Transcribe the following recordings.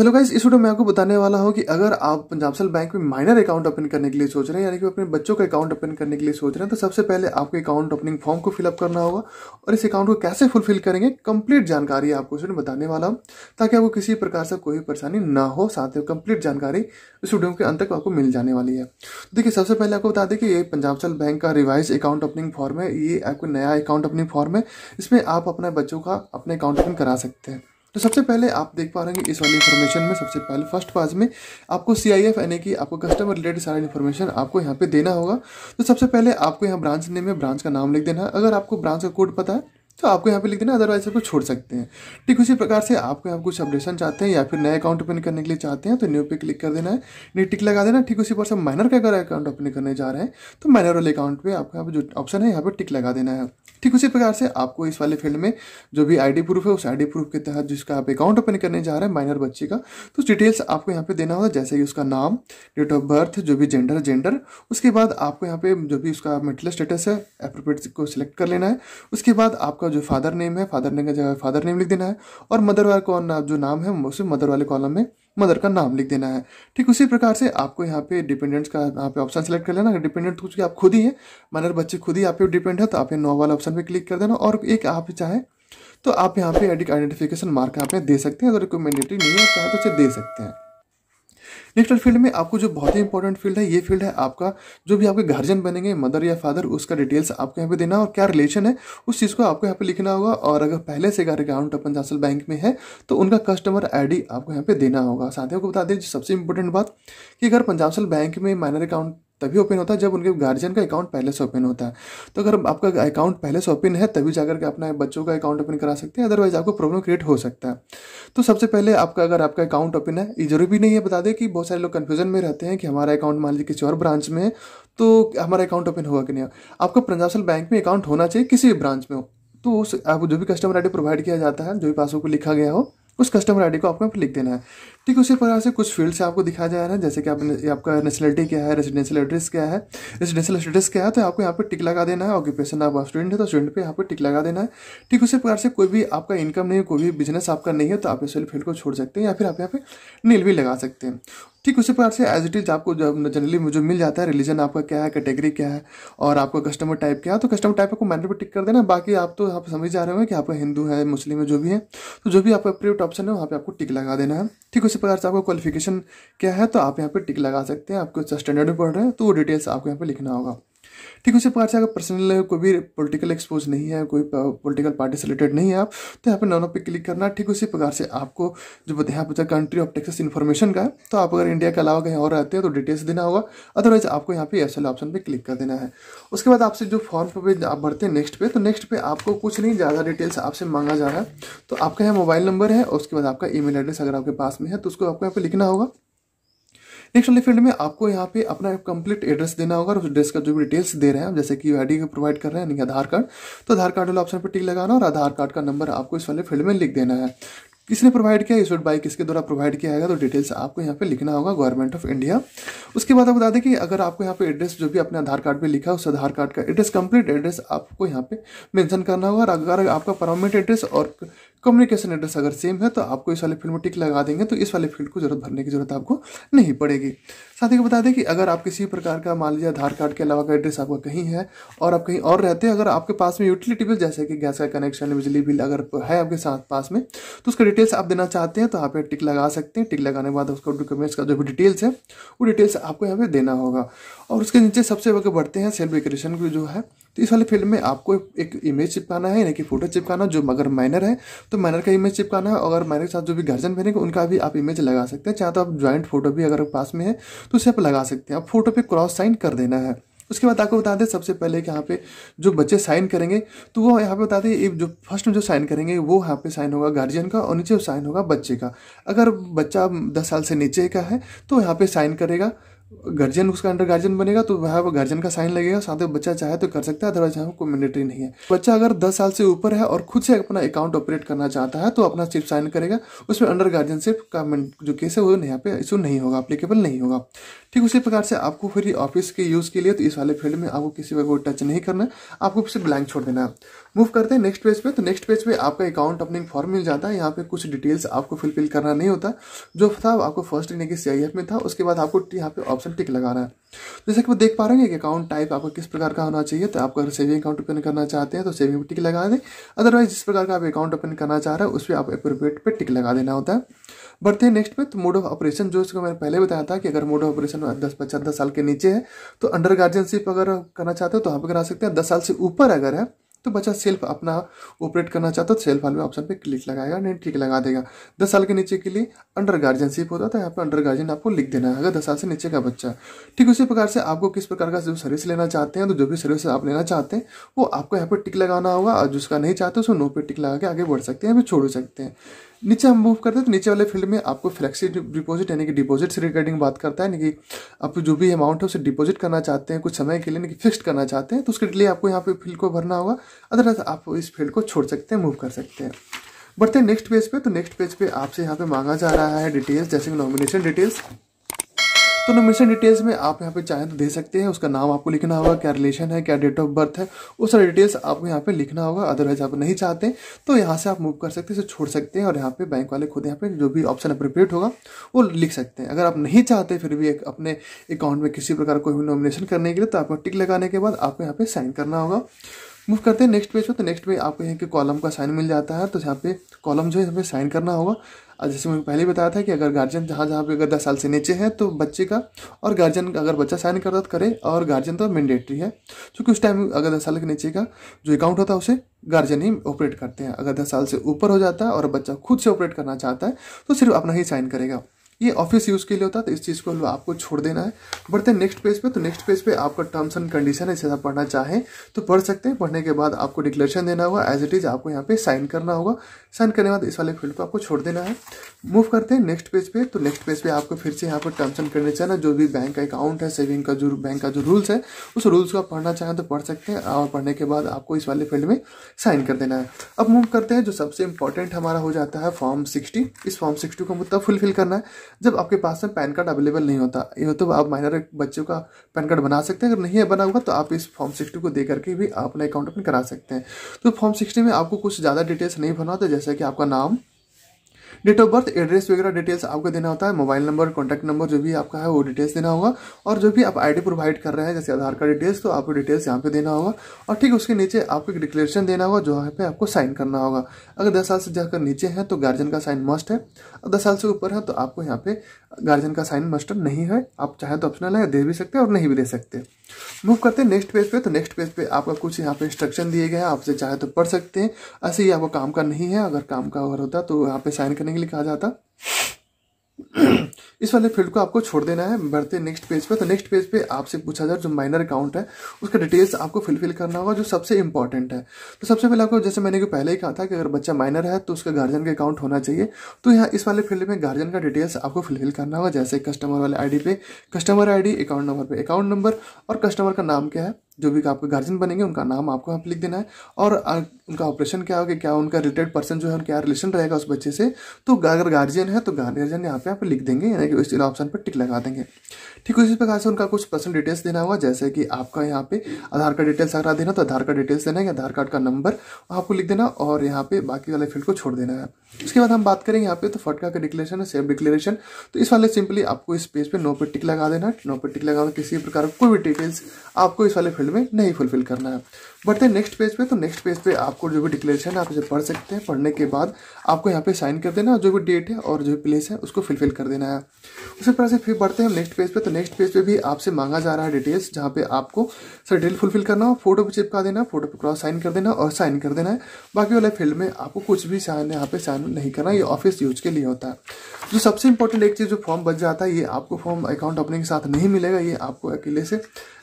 hello guys इस video में आपको बताने वाला हूँ कि अगर आप पंजाब सेल बैंक में माइनर अकाउंट ओपन करने के लिए सोच रहे हैं यानी कि अपने बच्चों का अकाउंट ओपन करने के लिए सोच रहे हैं तो सबसे पहले आपको अकाउंट ओपनिंग फॉर्म को फिलअप करना होगा और इस अकाउंट को कैसे फुलफिल करेंगे कंप्लीट जानकारी आपको इस बताने वाला हूँ ताकि आपको किसी प्रकार से कोई परेशानी ना हो साथ ही कंप्लीट जानकारी इस वीडियो के अंत तक आपको मिल जाने वाली है तो देखिए सबसे पहले आपको बता दें कि ये पंजाब सेल बैंक का रिवाइज अकाउंट ओपनिंग फॉर्म है ये आपको नया अकाउंट ओपनिंग फॉर्म है इसमें आप अपने बच्चों का अपने अकाउंट ओपन करा सकते हैं तो सबसे पहले आप देख पा रहे हैं इस वाली इन्फॉर्मेशन में सबसे पहले फर्स्ट पाज में आपको सी आई एफ यानी कि आपको कस्टमर रिलेटेड सारा इन्फॉर्मेशन आपको यहाँ पे देना होगा तो सबसे पहले आपको यहाँ ब्रांच नेम में ब्रांच का नाम लिख देना है अगर आपको ब्रांच का कोड पता है तो आपको यहाँ पे लिख देना अदरवाइज आपको छोड़ सकते हैं ठीक उसी प्रकार से आपको यहाँ कुछ अपडेशन चाहते हैं या फिर नया अकाउंट ओपन करने के लिए चाहते हैं तो न्यू पे क्लिक कर देना है न्यू टिक लगा देना ठीक उसी पर से माइनर का अगर अकाउंट ओपन करने जा रहे हैं तो माइनर वाले अकाउंट पर आपको यहाँ पर जो ऑप्शन है यहाँ पर टिक लगा देना है ठीक उसी प्रकार से आपको इस वाले फील्ड में जो भी आईडी प्रूफ है उस आईडी प्रूफ के तहत जिसका आप अकाउंट ओपन करने जा रहे हैं माइनर बच्चे का तो डिटेल्स आपको यहाँ पे देना होगा जैसे कि उसका नाम डेट ऑफ बर्थ जो भी जेंडर जेंडर उसके बाद आपको यहाँ पे जो भी उसका मेंटल स्टेटस है अप्रोप्रेट को सिलेक्ट कर लेना है उसके बाद आपका जो फादर नेम है फादर नेम का जगह फादर नेम लिख देना है और मदर वाला कॉलम जो नाम है उसे मदर वाले कॉलम में मदर का नाम लिख देना है ठीक उसी प्रकार से आपको यहाँ पे डिपेंडेंट्स का यहाँ पे ऑप्शन सेलेक्ट कर लेना अगर डिपेंडेंट कुछ आप खुद ही हैं मानर बच्चे खुद ही आप पे डिपेंड है तो आप ये नौ वाला ऑप्शन पर क्लिक कर देना और एक आप चाहे तो आप यहाँ पे एडिक आइडेंटिफिकेशन मार्क यहाँ पे दे सकते हैं अगर कोई मैंडेटरी नहीं है चाहे तो उसे दे सकते हैं नेक्स्ट फील्ड में आपको जो बहुत ही इंपॉर्टेंट फील्ड है ये फील्ड है आपका जो भी आपके गार्जियन बनेंगे मदर या फादर उसका डिटेल्स आपको यहाँ पे देना और क्या रिलेशन है उस चीज़ को आपको यहाँ पे लिखना होगा और अगर पहले से अगर अकाउंट अपन जासल बैंक में है तो उनका कस्टमर आईडी आपको यहाँ पे देना होगा साथियों को बता दें सबसे इंपॉर्टेंट बात कि अगर पंजाब सल बैंक में माइनर अकाउंट तभी ओपन होता है जब उनके गार्जियन का अकाउंट पहले से ओपन होता है तो अगर आपका अकाउंट पहले से ओपन है तभी जाकर के अपना बच्चों का अकाउंट ओपन करा सकते हैं अदरवाइज आपको प्रॉब्लम क्रिएट हो सकता है तो सबसे पहले आपका अगर आपका अकाउंट ओपन है ये जरूरी नहीं है बता दें कि बहुत सारे लोग कन्फ्यूजन में रहते हैं कि हमारा अकाउंट मान लीजिए किसी और ब्रांच में है तो हमारा अकाउंट ओपन होगा कि नहीं आपको पंजाब बैंक में अकाउंट होना चाहिए किसी भी ब्रांच में हो तो उस आपको जो भी कस्टमर आईडी प्रोवाइड किया जाता है जो भी पासबुक को लिखा गया हो उस कस्टमर आईडी को आपको लिख देना है ठीक उसी प्रकार से कुछ फील्ड से आपको दिखाया जा रहा है जैसे कि आप, आपका नेशनलिटी क्या है रेजिडेंशियल एड्रेस क्या है रेजिडेंशियल स्टेटस क्या है तो आपको यहाँ पर टिक लगा देना है ऑक्यूपेशन आप स्टूडेंट है तो स्टूडेंट पर यहाँ पर टिक लगा देना है ठीक उसी प्रकार से कोई भी आपका इनकम नहीं कोई भी बिजनेस आपका नहीं है तो आप इस फील्ड को छोड़ सकते हैं या फिर आप यहाँ पर नील भी लगा सकते हैं ठीक उसी प्रकार से एज इट इज आपको जनरली जो मिल जाता है रिलीजन आपका क्या है कैटेगरी क्या है और आपका कस्टमर टाइप क्या है तो कस्टमर टाइप आपको मैनर पर टिक कर देना बाकी आप तो आप समझ जा रहे हो कि आप हिंदू है मुस्लिम है जो भी है तो जो भी आपका प्रियोट ऑप्शन है वहाँ पे आपको टिक लगा देना है ठीक उसी प्रकार से आपको क्वालिफिकेशन क्या है तो आप यहाँ पर टिक लगा सकते हैं आपको स्टैंडर्ड में पढ़ रहे हैं तो वो डिटेल्स आपको यहाँ पर लिखना होगा ठीक उसी प्रकार से अगर पर्सनल कोई भी पॉलिटिकल एक्सपोज नहीं है कोई पॉलिटिकल पार्टी से रिलेटेड नहीं है आप तो यहाँ पर नॉनो पे क्लिक करना ठीक उसी प्रकार से आपको जो यहाँ पर कंट्री ऑफ टेक्स इन्फॉर्मेशन का तो आप अगर इंडिया के अलावा कहीं और रहते हैं तो डिटेल्स देना होगा अदरवाइज आपको यहाँ पे एस ऑप्शन पर क्लिक कर देना है उसके बाद आपसे जो फॉर्म पे आप भरते हैं नेक्स्ट पे तो नेक्स्ट पे आपको कुछ नहीं ज़्यादा डिटेल्स आपसे मांगा जा रहा है तो आपका यहाँ मोबाइल नंबर है और उसके बाद आपका ई एड्रेस अगर आपके पास में है तो उसको आपको यहाँ पर लिखना होगा नेक्स्ट वाले फील्ड में आपको यहाँ पे अपना कंप्लीट एड्रेस देना होगा और उस एड्रेस का जो भी डिटेल्स दे रहे हैं जैसे कि आई डी प्रोवाइड कर रहे हैं यानी आधार कार्ड तो आधार कार्ड वाले ऑप्शन पर टिक लगाना और आधार कार्ड का नंबर आपको इस वाले फील्ड में लिख देना है किसने प्रोवाइड किया इस बाइक किसके द्वारा प्रोवाइड किया है तो डिटेल्स आपको यहाँ पे लिखना होगा गवर्नमेंट ऑफ इंडिया उसके बाद आप बता दें कि अगर आपको यहाँ पे एड्रेस जो भी अपने आधार कार्ड पे लिखा है उस आधार कार्ड का एड्रेस कंप्लीट एड्रेस आपको यहाँ पे मेंशन करना होगा और अगर आपका परमानेंट एड्रेस और कम्युनिकेशन एड्रेस अगर सेम है तो आपको इस वाले फील्ड में टिक लगा देंगे तो इस वाले फील्ड को जरूरत भरने की जरूरत आपको नहीं पड़ेगी साथ ही बता दें कि अगर आप किसी प्रकार का मान लीजिए आधार कार्ड के अलावा का एड्रेस आपका कहीं है और आप कहीं और रहते हैं अगर आपके पास में यूटिलिटी बिल जैसे कि गैस का कनेक्शन बिजली बिल अगर है आपके साथ पास में तो उसका डिटेल्स आप देना चाहते हैं तो आप टिक लगा सकते हैं टिक लगाने के बाद उसका डॉक्यूमेंट्स का जो भी डिटेल्स है वो डिटेल्स आपको यहाँ पे देना होगा और उसके नीचे सबसे आगे बढ़ते हैं सेल्फ डेकोरेशन की जो है तो इस वाले फील्ड में आपको एक इमेज चिपकाना है यानी कि फोटो चिपकाना जो अगर माइनर है तो माइनर का इमेज चिपकाना है अगर माइनर के साथ जो भी गार्जियन बनेंगे उनका भी आप इमेज लगा सकते हैं चाहे तो आप ज्वाइंट फोटो भी अगर पास में है तो उसे आप लगा सकते हैं आप फोटो पर क्रॉस साइन कर देना है उसके बाद आपको बता दें सबसे पहले कि यहाँ पे जो बच्चे साइन करेंगे तो वो यहाँ पे बता दें जो फर्स्ट में जो साइन करेंगे वो यहाँ पे साइन होगा गार्जियन का और नीचे साइन होगा बच्चे का अगर बच्चा दस साल से नीचे का है तो यहाँ पे साइन करेगा गार्जियन उसका अंडर गार्जियन बनेगा तो वह गार्जियन का साइन लगेगा साथ में बच्चा चाहे तो कर सकता है अदरवाइज यहाँ कोई मैंडेटरी नहीं है बच्चा अगर दस साल से ऊपर है और खुद से अपना अकाउंट ऑपरेट करना चाहता है तो अपना सिर्फ साइन करेगा उसमें अंडर गार्जियनशिप का जो केस है वो यहाँ पे इशू नहीं होगा अप्लीकेबल नहीं होगा ठीक उसी प्रकार से आपको फिर ऑफिस के यूज़ के लिए तो इस वाले फील्ड में आपको किसी पर कोई टच नहीं करना आपको सिर्फ ब्लैंक छोड़ देना है मूव करते हैं नेक्स्ट पेज पे तो नेक्स्ट पेज पे आपका अकाउंट ओपनिंग फॉर्म मिल जाता है यहाँ पे कुछ डिटेल्स आपको फिलफिल करना नहीं होता जो था आपको फर्स्ट सी आई सी में था उसके बाद आपको यहाँ पे ऑप्शन टिक लगा रहा है जैसे कि वो देख पा रहे हैं कि अकाउंट टाइप आपको किस प्रकार का होना चाहिए तो आप अगर सेविंग अकाउंट ओपन करना चाहते हैं तो सेविंग पर टिक लगा दें अदरवाइज जिस प्रकार का आप अकाउंट ओपन करना चाह रहे हैं उस पर आप अप्रोप्रिएट पर टिक लगा देना होता है बढ़ते हैं नेक्स्ट पे तो मोड ऑफ ऑपरेशन जो इसको मैंने पहले बताया था कि अगर मोड ऑफ ऑपरेशन दस पचास साल के नीचे है तो अंडर गार्जियनशिप अगर करना चाहते हो तो आप करा सकते हैं दस साल से ऊपर अगर है तो बच्चा सेल्फ अपना ऑपरेट करना चाहता तो सेल्फ वाले ऑप्शन पे क्लिक लगाएगा नहीं ठीक लगा देगा दस साल के नीचे के लिए अंडर गार्जियनशिप होता था यहाँ पे अंडर गार्जियन आपको लिख देना है अगर दस साल से नीचे का बच्चा ठीक उसी प्रकार से आपको किस प्रकार का जो सर्विस लेना चाहते हैं तो जो भी सर्विस आप लेना चाहते हैं वो आपको यहाँ पर टिक लगाना होगा और जिसका नहीं चाहते उसको नो पे टिक लगा के आगे बढ़ सकते हैं या फिर छोड़ सकते हैं नीचे हम मूव करते हैं तो नीचे वाले फील्ड में आपको फ्लेक्सी डिपॉजिट यानी कि डिपॉजिट से रिगार्डिंग बात करता है यानी कि आप जो भी अमाउंट है उसे डिपॉजिट करना चाहते हैं कुछ समय के लिए यानी कि फिक्स्ड करना चाहते हैं तो उसके लिए आपको यहाँ पे फील्ड को भरना होगा अदरवाइज आप इस फील्ड को छोड़ सकते हैं मूव कर सकते हैं बढ़ते हैं नेक्स्ट पेज पे तो नेक्स्ट पेज पे आपसे यहाँ पर मांगा जा रहा है डिटेल्स जैसे कि नॉमिनेशन डिटेल्स तो नोमिनेशन डिटेल्स में आप यहाँ पे चाहें तो दे सकते हैं उसका नाम आपको लिखना होगा क्या रिलेशन है क्या डेट ऑफ बर्थ है वो सारी डिटेल्स आपको यहाँ पे लिखना होगा अदरवाइज आप नहीं चाहते तो यहाँ से आप मूव कर सकते हैं इसे छोड़ सकते हैं और यहाँ पे बैंक वाले खुद यहाँ पे जो भी ऑप्शन अप्रोप्रिएट होगा वो लिख सकते हैं अगर आप नहीं चाहते फिर भी एक अपने अकाउंट में किसी प्रकार कोई भी नॉमिनेशन करने के लिए तो आपको टिक लगाने के बाद आपको यहाँ पे साइन करना होगा मूव करते हैं नेक्स्ट पेज पर तो नेक्स्ट पे आपको यहाँ के कॉलम का साइन मिल जाता है तो यहाँ पे कॉलम जो है यहाँ पे साइन करना होगा और जैसे मैंने पहले बताया था कि अगर गार्जियन जहाँ जहाँ पे अगर दस साल से नीचे है तो बच्चे का और गार्जियन अगर बच्चा साइन करता तो करे और गार्जियन तो मैंडेटरी है क्योंकि उस टाइम अगर दस साल के नीचे का जो अकाउंट होता है उसे गार्जियन ही ऑपरेट करते हैं अगर दस साल से ऊपर हो जाता है और बच्चा खुद से ऑपरेट करना चाहता है तो सिर्फ अपना ही साइन करेगा ये ऑफिस यूज़ के लिए होता है तो इस चीज़ को आपको छोड़ देना है बढ़ते हैं नेक्स्ट पेज पे तो नेक्स्ट पेज पे आपका टर्म्स एंड कंडीशन है इसे आप पढ़ना चाहें तो पढ़ सकते हैं पढ़ने के बाद आपको डिक्लेरेशन देना होगा एज इट इज़ आपको यहाँ पे साइन करना होगा साइन करने के बाद इस वाले फील्ड पर आपको छोड़ देना है मूव करते हैं नेक्स्ट पेज पे तो नेक्स्ट पेज पे आपको फिर से यहाँ पर टर्म्स एंड कंडीशन है जो भी बैंक का अकाउंट है सेविंग का जो बैंक का जो रूल्स है उस रूल्स को आप पढ़ना चाहें तो पढ़ सकते हैं और पढ़ने के बाद आपको इस वाले फील्ड में साइन कर देना है अब मूव करते हैं जो सबसे इंपॉर्टेंट हमारा हो जाता है फॉर्म सिक्सटी इस फॉर्म सिक्सटी को मुद्दा फुलफिल करना है जब आपके पास में पैन कार्ड अवेलेबल नहीं होता ये हो तो आप माइनर बच्चों का पैन कार्ड बना सकते हैं अगर नहीं है बना हुआ तो आप इस फॉर्म सिक्सटी को दे करके भी आप अपना अकाउंट ओपन करा सकते हैं तो फॉर्म सिक्सटी में आपको कुछ ज़्यादा डिटेल्स नहीं भरना होता जैसे कि आपका नाम डेट ऑफ बर्थ एड्रेस वगैरह डिटेल्स आपको देना होता है मोबाइल नंबर कॉन्टैक्ट नंबर जो भी आपका है वो डिटेल्स देना होगा और जो भी आप आईडी प्रोवाइड कर रहे हैं जैसे आधार कार्ड डिटेल्स तो आपको डिटेल्स यहाँ पे देना होगा और ठीक उसके नीचे आपको एक डिक्लेरेशन देना होगा जो यहाँ पे आपको साइन करना होगा अगर दस साल से जाकर नीचे तो है तो गार्जियन का साइन मस्ट है और दस साल से ऊपर है तो आपको यहाँ पे गार्जियन का साइन मस्ट नहीं है आप चाहे तो ऑप्शनल है दे भी सकते हैं और नहीं भी दे सकते मूव करते हैं नेक्स्ट पेज पे तो नेक्स्ट पेज पे आपका कुछ यहाँ पे इंस्ट्रक्शन दिए गए हैं आपसे चाहे तो पढ़ सकते हैं ऐसे ही आपको काम का नहीं है अगर काम का अगर होता तो यहाँ पे साइन करने के लिए कहा जाता इस वाले फील्ड को आपको छोड़ देना है बढ़ते नेक्स्ट पेज पे तो नेक्स्ट पेज पे आपसे पूछा जाए जो माइनर अकाउंट है उसका डिटेल्स आपको फिलफिल करना होगा जो सबसे इंपॉर्टेंट है तो सबसे पहले आपको जैसे मैंने पहले ही कहा था कि अगर बच्चा माइनर है तो उसका गार्जियन का अकाउंट होना चाहिए तो यहाँ इस वाले फील्ड में गार्जियन का डिटेल्स आपको फिलफिल करना होगा जैसे कस्टमर वाले आई पे कस्टमर आई अकाउंट नंबर पर अकाउंट नंबर और कस्टमर का नाम क्या है जो भी आपके गार्जियन बनेंगे उनका नाम आपको पर लिख देना है और उनका ऑपरेशन क्या होगा क्या उनका रिलेटेड पर्सन जो है क्या रिलेशन रहेगा उस बच्चे से तो अगर गार्जियन है तो गार्जियन यहाँ पे आप लिख देंगे यानी कि उस ऑप्शन पर टिक लगा देंगे ठीक उसी प्रकार से उनका कुछ पर्सनल डिटेल्स देना होगा जैसे कि आपका यहाँ पे आधार कार्ड डिटेल्स अगर देना तो आधार कार्ड डिटेल्स देना है आधार कार्ड का नंबर आपको लिख देना और यहाँ पे बाकी वाले फील्ड को छोड़ देना है उसके बाद हम बात करें यहाँ पे तो फटका का डिक्लेरेशन है सेफ डिक्लेरेशन तो इस वाले सिंपली आपको इस पेज पे नो पे टिक लगा देना नो पे टिक लगा किसी प्रकार कोई भी डिटेल्स आपको इस वाले फील्ड फील्ड में नहीं फुलफिल करना है बढ़ते हैं नेक्स्ट पेज पे तो नेक्स्ट पेज पे आपको जो भी डिक्लेरेशन है आप इसे पढ़ सकते हैं पढ़ने के बाद आपको यहाँ पे साइन कर देना जो भी डेट है और जो भी प्लेस है उसको फिलफिल कर देना है उसी तरह से फिर बढ़ते हैं नेक्स्ट पेज पे तो नेक्स्ट पेज पे भी आपसे मांगा जा रहा है डिटेल्स जहाँ पे आपको सर डिटेल फुलफिल करना हो फोटो पे चिपका देना फोटो पे क्रॉस साइन कर देना और साइन कर देना है बाकी वाले फील्ड में आपको कुछ भी साइन यहाँ पे साइन नहीं करना ये ऑफिस यूज के लिए होता है जो सबसे इंपॉर्टेंट एक चीज़ जो फॉर्म बच जाता है ये आपको फॉर्म अकाउंट ओपनिंग के साथ नहीं मिलेगा ये आपको अकेले से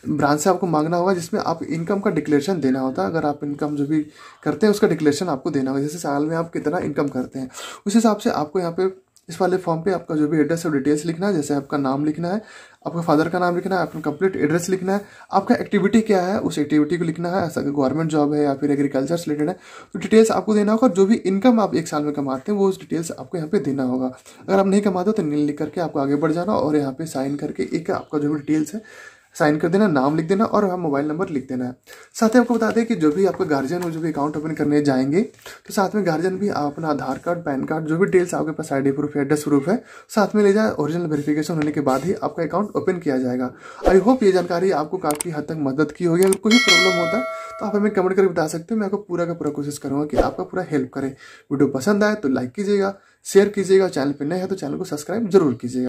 ब्रांच से आपको मांगना होगा जिसमें आप इनकम का डिक्लेरेशन देना होता है अगर आप इनकम जो भी करते हैं उसका डिक्लेरेशन आपको देना होगा जैसे साल में आप कितना इनकम करते हैं उस हिसाब से आपको यहाँ पे इस वाले फॉर्म पे आपका जो भी एड्रेस और डिटेल्स लिखना है जैसे आपका नाम लिखना है आपका फादर का नाम लिखना है आपका कंप्लीट एड्रेस लिखना है आपका एक्टिविटी क्या है उस एक्टिविटी को लिखना है ऐसा गवर्नमेंट जॉब है या फिर एग्रीकल्चर से रिलेटेड है तो डिटेल्स आपको देना होगा जो भी इनकम आप एक साल में कमाते हैं वो उस डिटेल्स आपको यहाँ पे देना होगा अगर आप नहीं कमाते तो नील लिख करके आपको आगे बढ़ जाना और यहाँ पे साइन करके एक आपका जो भी डिटेल्स है साइन कर देना नाम लिख देना और आप मोबाइल नंबर लिख देना है साथ ही आपको बता दें कि जो भी आपका गार्जियन हो जो भी अकाउंट ओपन करने जाएंगे तो साथ में गार्जियन भी आप अपना आधार कार्ड पैन कार्ड जो भी डिटेल्स आपके पास आई प्रूफ है एड्रेस प्रूफ है साथ में ले जाए ओरिजिनल वेरिफिकेशन होने के बाद ही आपका अकाउंट ओपन किया जाएगा आई होप ये जानकारी आपको काफ़ी हद तक मदद की होगी अगर कोई प्रॉब्लम होता है तो आप हमें कमेंट करके बता सकते हो मैं आपको पूरा का पूरा कोशिश करूँगा कि आपका पूरा हेल्प करें वीडियो पसंद आए तो लाइक कीजिएगा शेयर कीजिएगा चैनल पर नए हैं तो चैनल को सब्सक्राइब जरूर कीजिएगा